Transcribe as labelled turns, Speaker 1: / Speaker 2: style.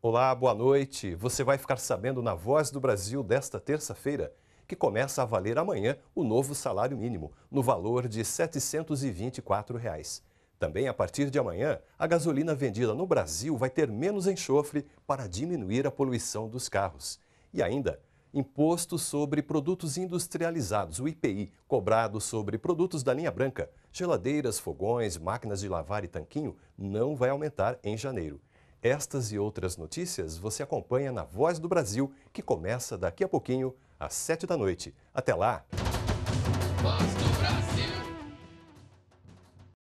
Speaker 1: Olá, boa noite. Você vai ficar sabendo na Voz do Brasil desta terça-feira que começa a valer amanhã o novo salário mínimo, no valor de R$ 724. Reais. Também a partir de amanhã, a gasolina vendida no Brasil vai ter menos enxofre para diminuir a poluição dos carros. E ainda, imposto sobre produtos industrializados, o IPI, cobrado sobre produtos da linha branca, geladeiras, fogões, máquinas de lavar e tanquinho, não vai aumentar em janeiro. Estas e outras notícias você acompanha na Voz do Brasil, que começa daqui a pouquinho, às 7 da noite. Até lá! Nossa.